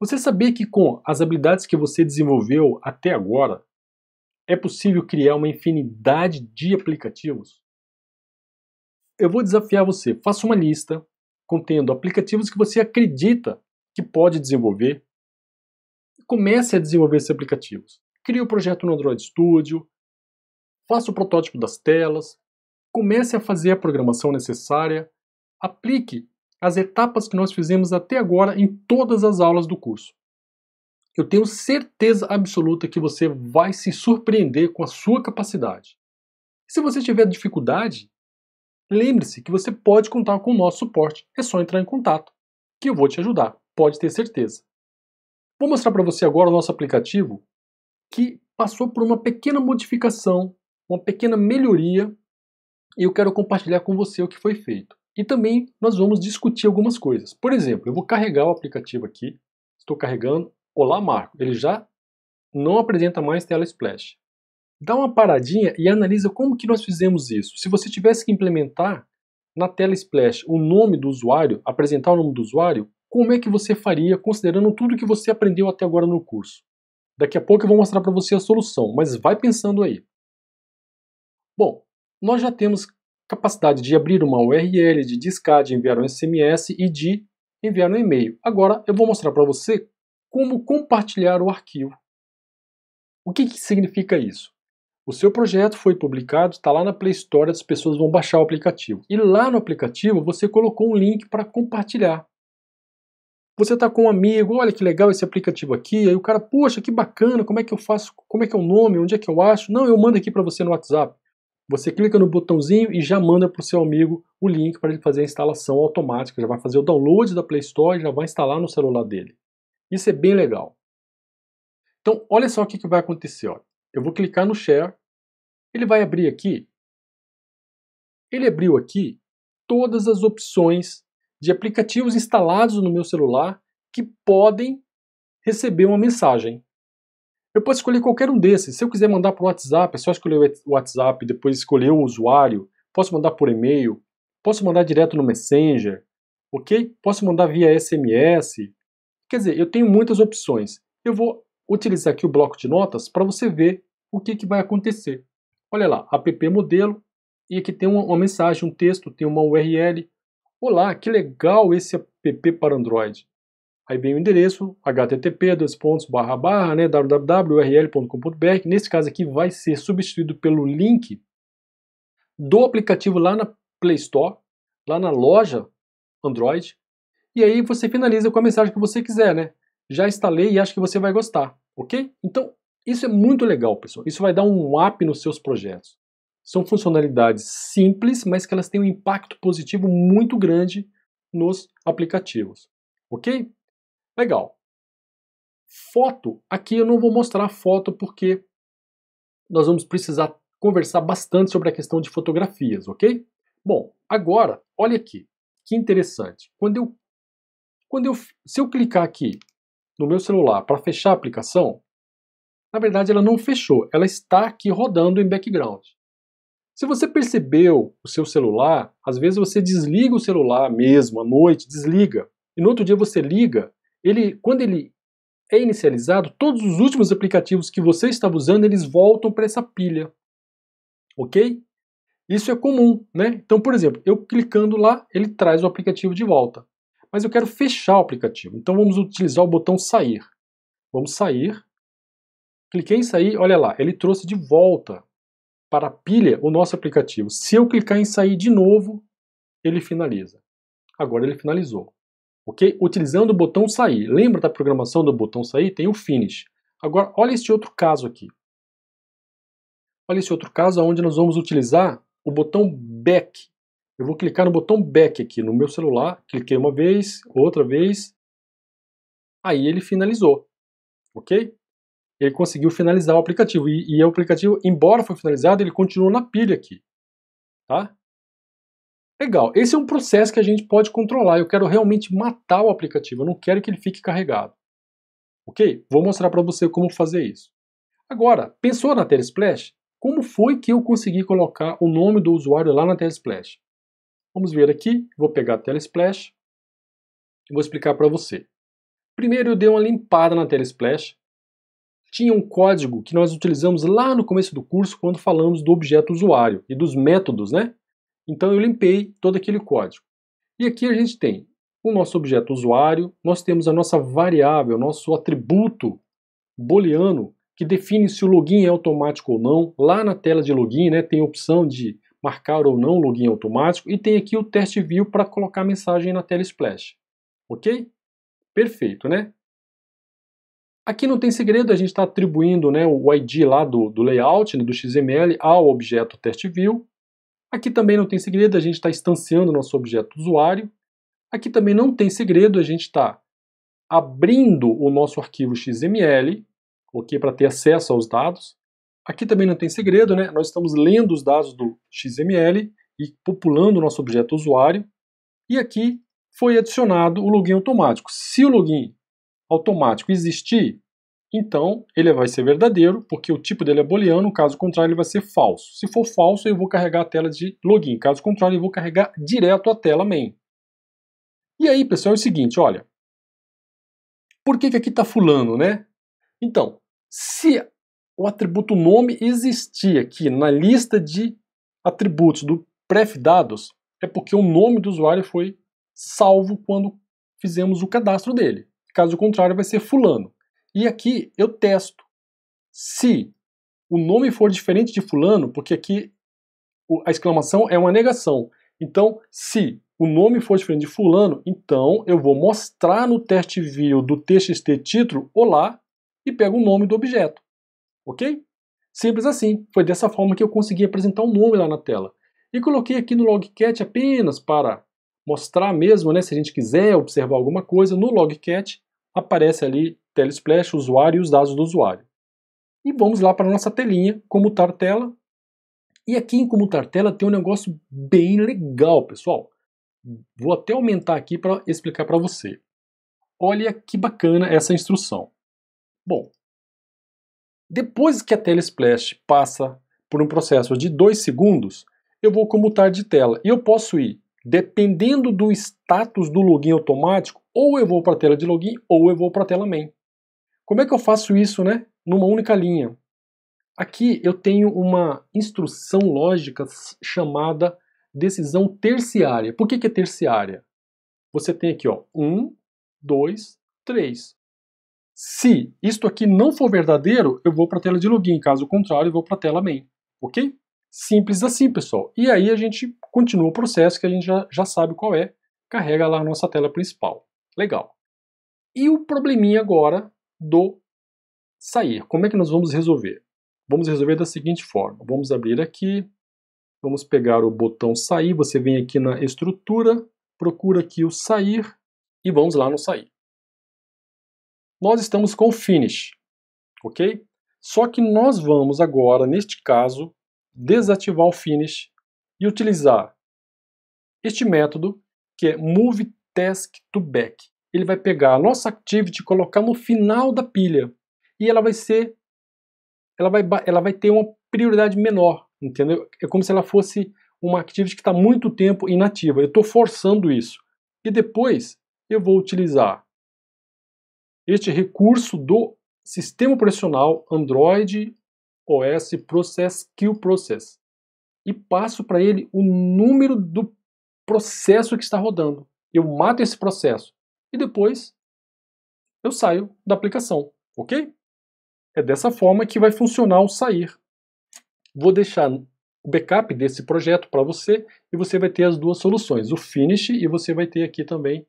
Você sabia que com as habilidades que você desenvolveu até agora, é possível criar uma infinidade de aplicativos? Eu vou desafiar você, faça uma lista contendo aplicativos que você acredita que pode desenvolver. Comece a desenvolver esses aplicativos. Crie o um projeto no Android Studio, faça o protótipo das telas, comece a fazer a programação necessária, aplique as etapas que nós fizemos até agora em todas as aulas do curso. Eu tenho certeza absoluta que você vai se surpreender com a sua capacidade. Se você tiver dificuldade, lembre-se que você pode contar com o nosso suporte. É só entrar em contato, que eu vou te ajudar, pode ter certeza. Vou mostrar para você agora o nosso aplicativo que passou por uma pequena modificação, uma pequena melhoria, e eu quero compartilhar com você o que foi feito. E também nós vamos discutir algumas coisas. Por exemplo, eu vou carregar o aplicativo aqui. Estou carregando. Olá, Marco. Ele já não apresenta mais tela splash. Dá uma paradinha e analisa como que nós fizemos isso. Se você tivesse que implementar na tela splash o nome do usuário, apresentar o nome do usuário, como é que você faria considerando tudo que você aprendeu até agora no curso? Daqui a pouco eu vou mostrar para você a solução, mas vai pensando aí. Bom, nós já temos capacidade de abrir uma URL, de discar, de enviar um SMS e de enviar um e-mail. Agora eu vou mostrar para você como compartilhar o arquivo. O que, que significa isso? O seu projeto foi publicado, está lá na Play Store, as pessoas vão baixar o aplicativo. E lá no aplicativo você colocou um link para compartilhar. Você está com um amigo, olha que legal esse aplicativo aqui. Aí o cara, poxa, que bacana, como é que eu faço? Como é que é o nome? Onde é que eu acho? Não, eu mando aqui para você no WhatsApp. Você clica no botãozinho e já manda para o seu amigo o link para ele fazer a instalação automática. Já vai fazer o download da Play Store e já vai instalar no celular dele. Isso é bem legal. Então, olha só o que, que vai acontecer. Eu vou clicar no Share. Ele vai abrir aqui. Ele abriu aqui todas as opções de aplicativos instalados no meu celular que podem receber uma mensagem. Eu posso escolher qualquer um desses. Se eu quiser mandar o WhatsApp, é só escolher o WhatsApp, depois escolher o usuário. Posso mandar por e-mail, posso mandar direto no Messenger, ok? Posso mandar via SMS. Quer dizer, eu tenho muitas opções. Eu vou utilizar aqui o bloco de notas para você ver o que, que vai acontecer. Olha lá, app modelo, e aqui tem uma, uma mensagem, um texto, tem uma URL. Olá, que legal esse app para Android aí vem o endereço http né, www.url.com.br, nesse caso aqui vai ser substituído pelo link do aplicativo lá na Play Store, lá na loja Android, e aí você finaliza com a mensagem que você quiser, né? Já instalei e acho que você vai gostar, ok? Então, isso é muito legal, pessoal. Isso vai dar um up nos seus projetos. São funcionalidades simples, mas que elas têm um impacto positivo muito grande nos aplicativos, ok? Legal. Foto, aqui eu não vou mostrar foto porque nós vamos precisar conversar bastante sobre a questão de fotografias, ok? Bom, agora, olha aqui, que interessante. Quando eu, quando eu, se eu clicar aqui no meu celular para fechar a aplicação, na verdade ela não fechou, ela está aqui rodando em background. Se você percebeu o seu celular, às vezes você desliga o celular mesmo à noite, desliga, e no outro dia você liga, ele, quando ele é inicializado, todos os últimos aplicativos que você estava usando, eles voltam para essa pilha. Ok? Isso é comum, né? Então, por exemplo, eu clicando lá, ele traz o aplicativo de volta. Mas eu quero fechar o aplicativo. Então vamos utilizar o botão sair. Vamos sair. Cliquei em sair, olha lá, ele trouxe de volta para a pilha o nosso aplicativo. Se eu clicar em sair de novo, ele finaliza. Agora ele finalizou ok? Utilizando o botão sair. Lembra da programação do botão sair? Tem o finish. Agora, olha esse outro caso aqui. Olha esse outro caso onde nós vamos utilizar o botão back. Eu vou clicar no botão back aqui no meu celular, cliquei uma vez, outra vez, aí ele finalizou, ok? Ele conseguiu finalizar o aplicativo e, e é o aplicativo, embora foi finalizado, ele continua na pilha aqui, tá? Legal, esse é um processo que a gente pode controlar. Eu quero realmente matar o aplicativo, eu não quero que ele fique carregado. Ok? Vou mostrar para você como fazer isso. Agora, pensou na Telesplash? Como foi que eu consegui colocar o nome do usuário lá na Telesplash? Vamos ver aqui, vou pegar a Telesplash e vou explicar para você. Primeiro eu dei uma limpada na Telesplash. Tinha um código que nós utilizamos lá no começo do curso quando falamos do objeto usuário e dos métodos, né? Então eu limpei todo aquele código. E aqui a gente tem o nosso objeto usuário, nós temos a nossa variável, nosso atributo booleano que define se o login é automático ou não. Lá na tela de login né, tem a opção de marcar ou não o login automático e tem aqui o test view para colocar a mensagem na tela splash. Ok? Perfeito, né? Aqui não tem segredo, a gente está atribuindo né, o ID lá do, do layout, né, do XML, ao objeto test view Aqui também não tem segredo, a gente está instanciando nosso objeto usuário. Aqui também não tem segredo, a gente está abrindo o nosso arquivo XML, coloquei para ter acesso aos dados. Aqui também não tem segredo, né? nós estamos lendo os dados do XML e populando o nosso objeto usuário. E aqui foi adicionado o login automático. Se o login automático existir, então ele vai ser verdadeiro, porque o tipo dele é booleano, caso contrário ele vai ser falso. Se for falso, eu vou carregar a tela de login, caso contrário eu vou carregar direto a tela main. E aí, pessoal, é o seguinte, olha, por que, que aqui está fulano, né? Então, se o atributo nome existir aqui na lista de atributos do pref dados, é porque o nome do usuário foi salvo quando fizemos o cadastro dele. Caso contrário, vai ser fulano. E aqui eu testo. Se o nome for diferente de fulano, porque aqui a exclamação é uma negação. Então, se o nome for diferente de fulano, então eu vou mostrar no test view do txt título olá e pego o nome do objeto. OK? Simples assim. Foi dessa forma que eu consegui apresentar o um nome lá na tela. E coloquei aqui no logcat apenas para mostrar mesmo, né, se a gente quiser observar alguma coisa, no logcat aparece ali telesplash, usuário e os dados do usuário. E vamos lá para a nossa telinha, comutar tela. E aqui em comutar tela tem um negócio bem legal, pessoal. Vou até aumentar aqui para explicar para você. Olha que bacana essa instrução. Bom, depois que a tela splash passa por um processo de 2 segundos, eu vou comutar de tela. E eu posso ir, dependendo do status do login automático, ou eu vou para a tela de login ou eu vou para a tela main. Como é que eu faço isso, né? Numa única linha. Aqui eu tenho uma instrução lógica chamada decisão terciária. Por que, que é terciária? Você tem aqui, ó, 1, 2, 3. Se isto aqui não for verdadeiro, eu vou para a tela de login. Caso contrário, eu vou para a tela main. Ok? Simples assim, pessoal. E aí a gente continua o processo que a gente já, já sabe qual é. Carrega lá a nossa tela principal. Legal. E o probleminha agora do sair. Como é que nós vamos resolver? Vamos resolver da seguinte forma. Vamos abrir aqui, vamos pegar o botão sair, você vem aqui na estrutura, procura aqui o sair e vamos lá no sair. Nós estamos com o finish, ok? Só que nós vamos agora, neste caso, desativar o finish e utilizar este método que é move task to back ele vai pegar a nossa activity e colocar no final da pilha. E ela vai ser ela vai, ela vai ter uma prioridade menor, entendeu? É como se ela fosse uma activity que está muito tempo inativa. Eu estou forçando isso. E depois eu vou utilizar este recurso do sistema operacional Android OS Process Kill Process e passo para ele o número do processo que está rodando. Eu mato esse processo e depois eu saio da aplicação, ok? É dessa forma que vai funcionar o sair. Vou deixar o backup desse projeto para você e você vai ter as duas soluções, o finish e você vai ter aqui também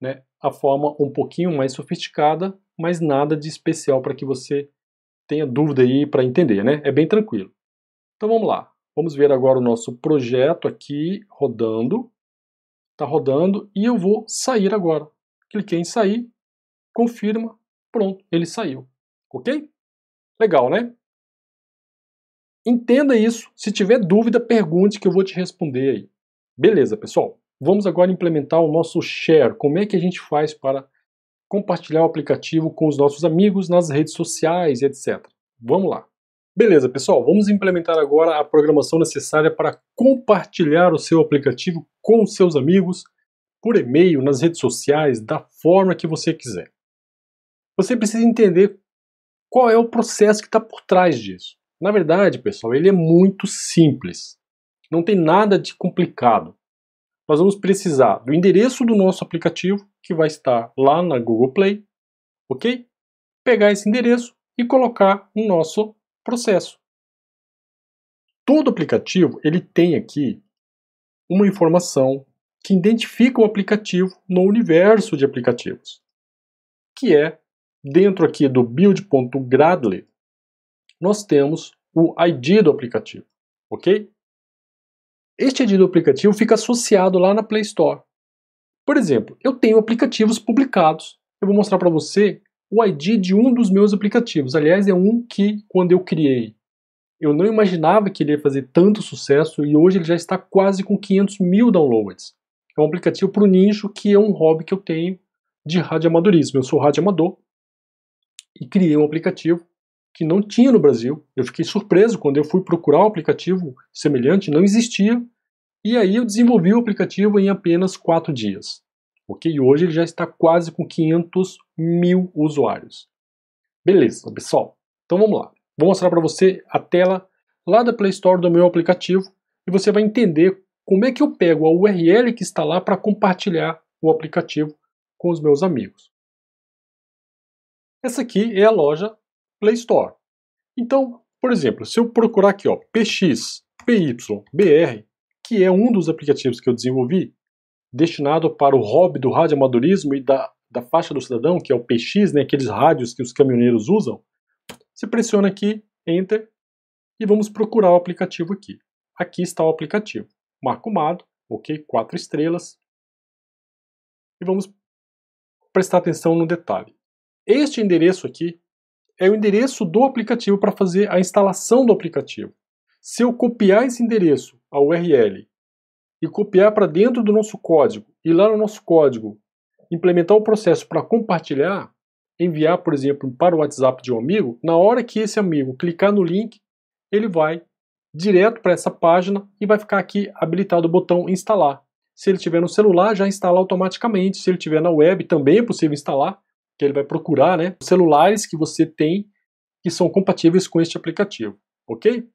né, a forma um pouquinho mais sofisticada, mas nada de especial para que você tenha dúvida aí para entender, né? É bem tranquilo. Então vamos lá. Vamos ver agora o nosso projeto aqui rodando. Está rodando e eu vou sair agora cliquei em sair, confirma, pronto, ele saiu. Ok? Legal, né? Entenda isso. Se tiver dúvida, pergunte que eu vou te responder aí. Beleza, pessoal. Vamos agora implementar o nosso share. Como é que a gente faz para compartilhar o aplicativo com os nossos amigos nas redes sociais, etc. Vamos lá. Beleza, pessoal. Vamos implementar agora a programação necessária para compartilhar o seu aplicativo com os seus amigos por e-mail, nas redes sociais, da forma que você quiser. Você precisa entender qual é o processo que está por trás disso. Na verdade, pessoal, ele é muito simples. Não tem nada de complicado. Nós vamos precisar do endereço do nosso aplicativo, que vai estar lá na Google Play, ok? Pegar esse endereço e colocar no nosso processo. Todo aplicativo ele tem aqui uma informação que identifica o aplicativo no universo de aplicativos, que é, dentro aqui do build.gradle, nós temos o ID do aplicativo, ok? Este ID do aplicativo fica associado lá na Play Store. Por exemplo, eu tenho aplicativos publicados. Eu vou mostrar para você o ID de um dos meus aplicativos. Aliás, é um que, quando eu criei, eu não imaginava que ele ia fazer tanto sucesso e hoje ele já está quase com 500 mil downloads. É um aplicativo para o nicho que é um hobby que eu tenho de radioamadorismo. Eu sou radioamador e criei um aplicativo que não tinha no Brasil. Eu fiquei surpreso quando eu fui procurar um aplicativo semelhante, não existia. E aí eu desenvolvi o aplicativo em apenas quatro dias. Ok? E hoje ele já está quase com 500 mil usuários. Beleza, pessoal. Então vamos lá. Vou mostrar para você a tela lá da Play Store do meu aplicativo e você vai entender como é que eu pego a URL que está lá para compartilhar o aplicativo com os meus amigos? Essa aqui é a loja Play Store. Então, por exemplo, se eu procurar aqui ó, pxpybr, que é um dos aplicativos que eu desenvolvi, destinado para o hobby do radioamadorismo e da, da faixa do cidadão, que é o PX, né, aqueles rádios que os caminhoneiros usam, você pressiona aqui, Enter, e vamos procurar o aplicativo aqui. Aqui está o aplicativo macumado, ok? Quatro estrelas. E vamos prestar atenção no detalhe. Este endereço aqui é o endereço do aplicativo para fazer a instalação do aplicativo. Se eu copiar esse endereço, a URL, e copiar para dentro do nosso código, e lá no nosso código implementar o processo para compartilhar, enviar, por exemplo, para o WhatsApp de um amigo, na hora que esse amigo clicar no link, ele vai direto para essa página e vai ficar aqui habilitado o botão instalar. Se ele tiver no celular, já instala automaticamente. Se ele tiver na web, também é possível instalar, que ele vai procurar, né, celulares que você tem que são compatíveis com este aplicativo, ok?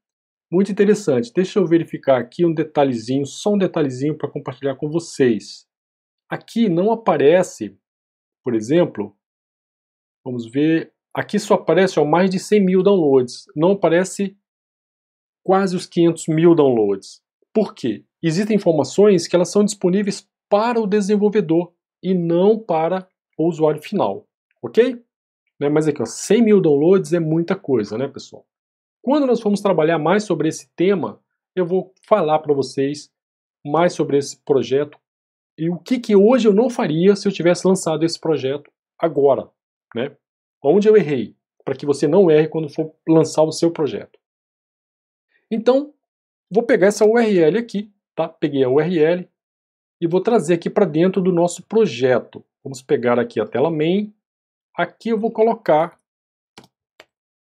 Muito interessante. Deixa eu verificar aqui um detalhezinho, só um detalhezinho para compartilhar com vocês. Aqui não aparece, por exemplo, vamos ver, aqui só aparece ó, mais de 100 mil downloads. Não aparece quase os 500 mil downloads. Por quê? Existem informações que elas são disponíveis para o desenvolvedor e não para o usuário final, ok? Né? Mas aqui, ó, 100 mil downloads é muita coisa, né, pessoal? Quando nós formos trabalhar mais sobre esse tema, eu vou falar para vocês mais sobre esse projeto e o que, que hoje eu não faria se eu tivesse lançado esse projeto agora, né? Onde eu errei, para que você não erre quando for lançar o seu projeto. Então, vou pegar essa URL aqui, tá? Peguei a URL e vou trazer aqui para dentro do nosso projeto. Vamos pegar aqui a tela main. Aqui eu vou colocar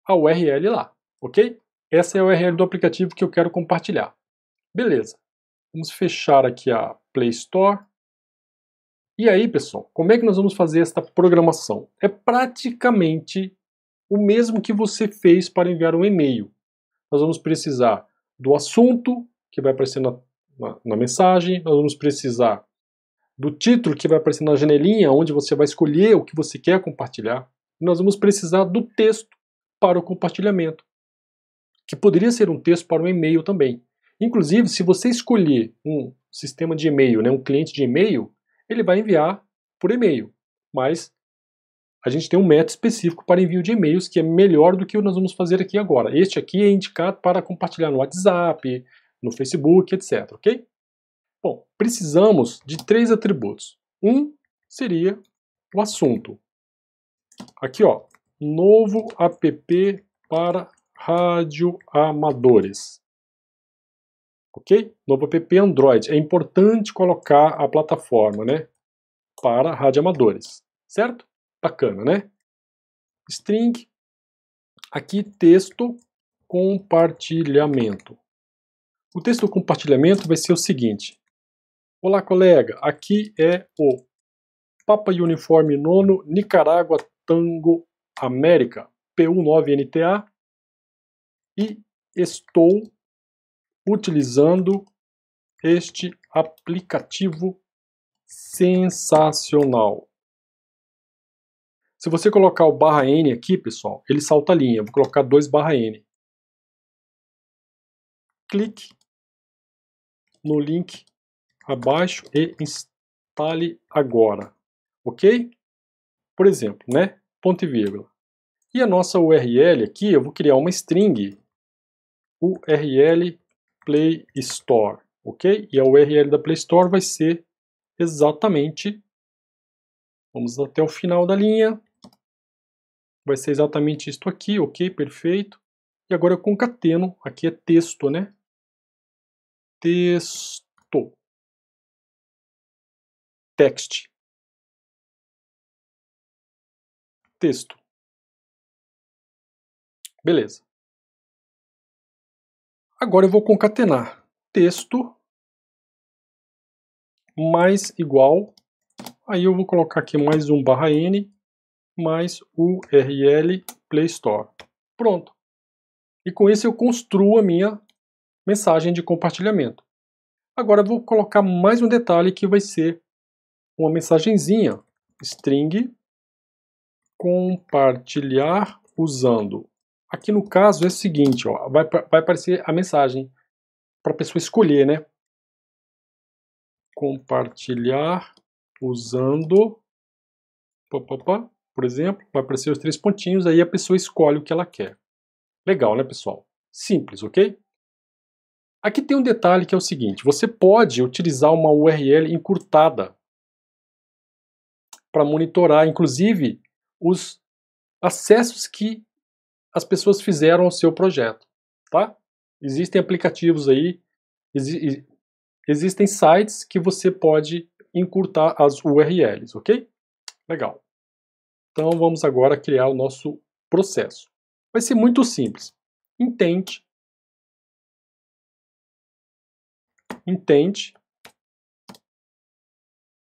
a URL lá, ok? Essa é a URL do aplicativo que eu quero compartilhar. Beleza. Vamos fechar aqui a Play Store. E aí, pessoal, como é que nós vamos fazer esta programação? É praticamente o mesmo que você fez para enviar um e-mail nós vamos precisar do assunto, que vai aparecer na, na, na mensagem, nós vamos precisar do título, que vai aparecer na janelinha, onde você vai escolher o que você quer compartilhar, e nós vamos precisar do texto para o compartilhamento, que poderia ser um texto para um e-mail também. Inclusive, se você escolher um sistema de e-mail, né, um cliente de e-mail, ele vai enviar por e-mail, mas a gente tem um método específico para envio de e-mails que é melhor do que o que nós vamos fazer aqui agora. Este aqui é indicado para compartilhar no WhatsApp, no Facebook, etc. Ok? Bom, precisamos de três atributos. Um seria o assunto. Aqui, ó, novo app para amadores. Ok? Novo app Android. É importante colocar a plataforma, né? Para amadores, certo? Bacana, né? String, aqui texto compartilhamento. O texto compartilhamento vai ser o seguinte. Olá, colega, aqui é o Papa Uniforme 9 Nicarágua Tango América, PU9NTA, e estou utilizando este aplicativo sensacional. Se você colocar o barra N aqui, pessoal, ele salta a linha. vou colocar 2 barra N. Clique no link abaixo e instale agora. Ok? Por exemplo, né? Ponto e vírgula. E a nossa URL aqui, eu vou criar uma string URL Play Store, ok? E a URL da Play Store vai ser exatamente, vamos até o final da linha, vai ser exatamente isto aqui, ok, perfeito. E agora eu concateno, aqui é texto, né? Texto. Text. Texto. Beleza. Agora eu vou concatenar texto mais igual, aí eu vou colocar aqui mais um barra n mais URL Play Store. Pronto. E com isso eu construo a minha mensagem de compartilhamento. Agora eu vou colocar mais um detalhe que vai ser uma mensagenzinha string compartilhar usando. Aqui no caso é o seguinte, ó, vai, vai aparecer a mensagem para a pessoa escolher, né? Compartilhar usando pá, pá, pá, por exemplo, vai aparecer os três pontinhos, aí a pessoa escolhe o que ela quer. Legal, né, pessoal? Simples, ok? Aqui tem um detalhe que é o seguinte: você pode utilizar uma URL encurtada para monitorar, inclusive, os acessos que as pessoas fizeram ao seu projeto, tá? Existem aplicativos aí, exi existem sites que você pode encurtar as URLs, ok? Legal. Então vamos agora criar o nosso processo. Vai ser muito simples. Intent. Intent.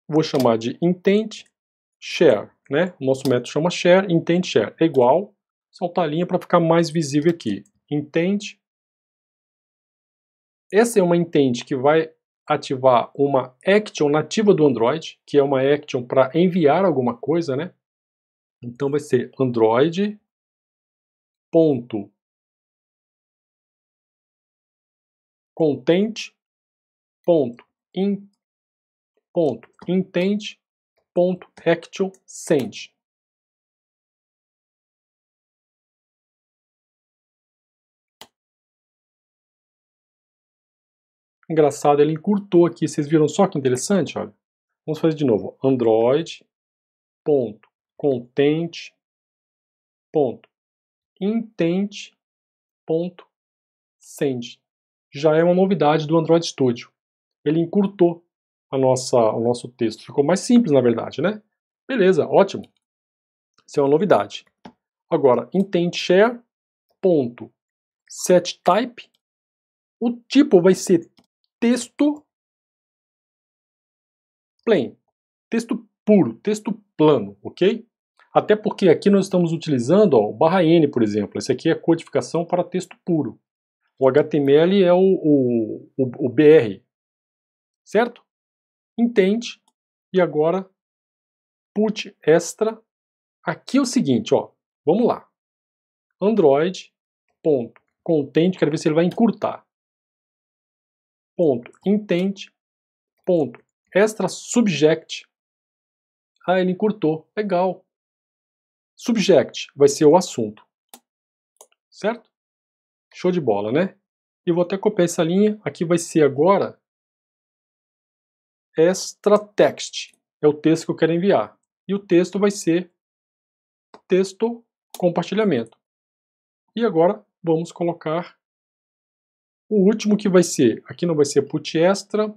Vou chamar de intent share, né? O nosso método chama share, intent share é igual, soltar a linha para ficar mais visível aqui. Intent. Essa é uma intent que vai ativar uma action nativa do Android, que é uma action para enviar alguma coisa, né? Então vai ser Android ponto content ponto in ponto intent ponto action send Engraçado, ele encurtou aqui. Vocês viram só que interessante? Olha. Vamos fazer de novo. Android ponto contente, ponto, intente, ponto, send. Já é uma novidade do Android Studio. Ele encurtou a nossa, o nosso texto. Ficou mais simples, na verdade, né? Beleza, ótimo. Isso é uma novidade. Agora, intent share, ponto, set type. O tipo vai ser texto plain, texto puro, texto plano, ok? Até porque aqui nós estamos utilizando ó, o barra N, por exemplo. Esse aqui é codificação para texto puro. O HTML é o, o, o, o BR, certo? Entende? E agora, put extra. Aqui é o seguinte, ó, vamos lá. Android, ponto, content, quero ver se ele vai encurtar. Ponto, intent, ponto, extra subject, ah, ele encurtou. Legal. Subject vai ser o assunto. Certo? Show de bola, né? E vou até copiar essa linha. Aqui vai ser agora extra text. É o texto que eu quero enviar. E o texto vai ser texto compartilhamento. E agora vamos colocar o último que vai ser. Aqui não vai ser put extra,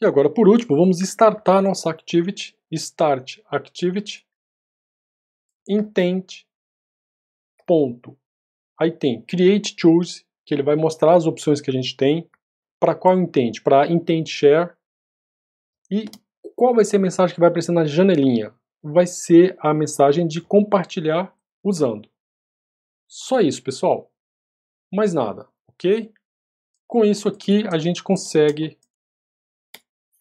E agora, por último, vamos startar nossa activity. Start activity. Intent. Ponto. Aí tem create choose, que ele vai mostrar as opções que a gente tem. Para qual intent? Para intent share. E qual vai ser a mensagem que vai aparecer na janelinha? Vai ser a mensagem de compartilhar usando. Só isso, pessoal. Mais nada, ok? Com isso aqui, a gente consegue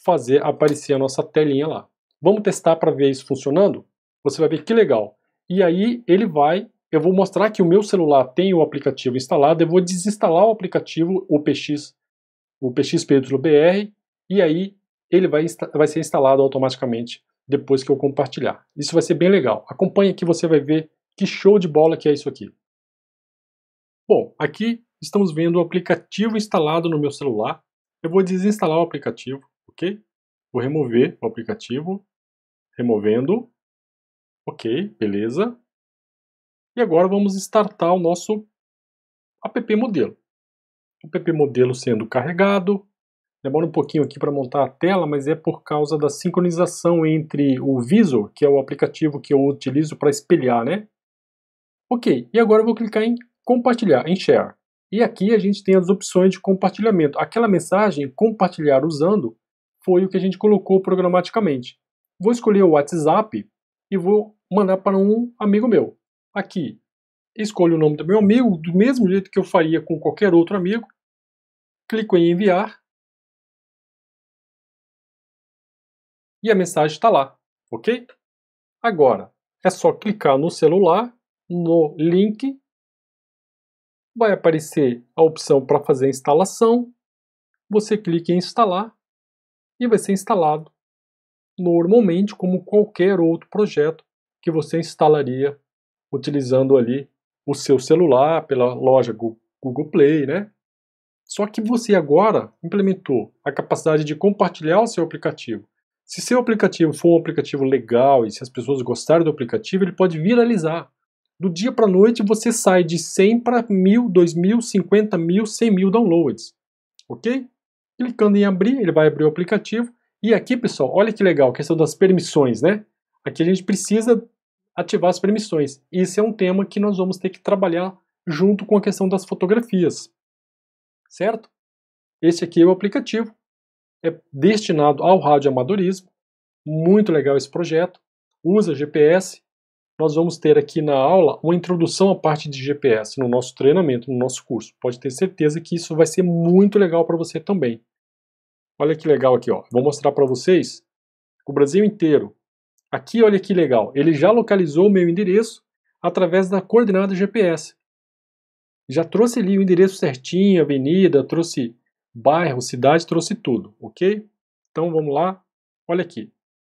fazer aparecer a nossa telinha lá. Vamos testar para ver isso funcionando? Você vai ver que legal. E aí ele vai, eu vou mostrar que o meu celular tem o aplicativo instalado, eu vou desinstalar o aplicativo, o PX, o BR. e aí ele vai, vai ser instalado automaticamente depois que eu compartilhar. Isso vai ser bem legal. Acompanhe que você vai ver que show de bola que é isso aqui. Bom, aqui estamos vendo o aplicativo instalado no meu celular. Eu vou desinstalar o aplicativo ok? Vou remover o aplicativo, removendo, ok, beleza. E agora vamos startar o nosso app modelo. O app modelo sendo carregado, demora um pouquinho aqui para montar a tela, mas é por causa da sincronização entre o Visor, que é o aplicativo que eu utilizo para espelhar, né? Ok, e agora eu vou clicar em compartilhar, em share. E aqui a gente tem as opções de compartilhamento. Aquela mensagem compartilhar usando foi o que a gente colocou programaticamente. Vou escolher o WhatsApp e vou mandar para um amigo meu. Aqui, escolho o nome do meu amigo, do mesmo jeito que eu faria com qualquer outro amigo. Clico em enviar. E a mensagem está lá, ok? Agora, é só clicar no celular, no link. Vai aparecer a opção para fazer a instalação. Você clica em instalar e vai ser instalado normalmente como qualquer outro projeto que você instalaria utilizando ali o seu celular pela loja Google Play, né? Só que você agora implementou a capacidade de compartilhar o seu aplicativo. Se seu aplicativo for um aplicativo legal e se as pessoas gostarem do aplicativo, ele pode viralizar. Do dia para a noite você sai de 100 para 1000, 2000, 50 mil, 100 mil downloads. Ok? Clicando em abrir, ele vai abrir o aplicativo. E aqui, pessoal, olha que legal, a questão das permissões, né? Aqui a gente precisa ativar as permissões. Isso é um tema que nós vamos ter que trabalhar junto com a questão das fotografias, certo? Esse aqui é o aplicativo, é destinado ao rádio amadorismo, muito legal esse projeto, usa GPS, nós vamos ter aqui na aula uma introdução à parte de GPS no nosso treinamento, no nosso curso. Pode ter certeza que isso vai ser muito legal para você também. Olha que legal aqui, ó. Vou mostrar para vocês o Brasil inteiro. Aqui, olha que legal. Ele já localizou o meu endereço através da coordenada GPS. Já trouxe ali o endereço certinho, avenida, trouxe bairro, cidade, trouxe tudo, ok? Então vamos lá. Olha aqui.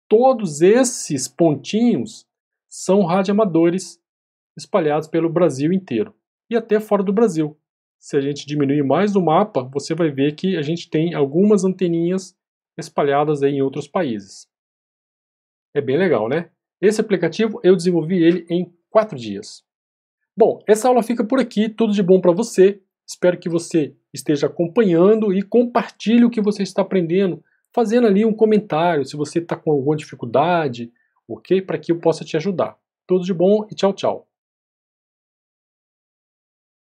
Todos esses pontinhos são radioamadores espalhados pelo Brasil inteiro e até fora do Brasil. Se a gente diminuir mais o mapa, você vai ver que a gente tem algumas anteninhas espalhadas em outros países. É bem legal, né? Esse aplicativo eu desenvolvi ele em quatro dias. Bom, essa aula fica por aqui, tudo de bom para você. Espero que você esteja acompanhando e compartilhe o que você está aprendendo, fazendo ali um comentário se você está com alguma dificuldade, ok? Para que eu possa te ajudar. Tudo de bom e tchau, tchau.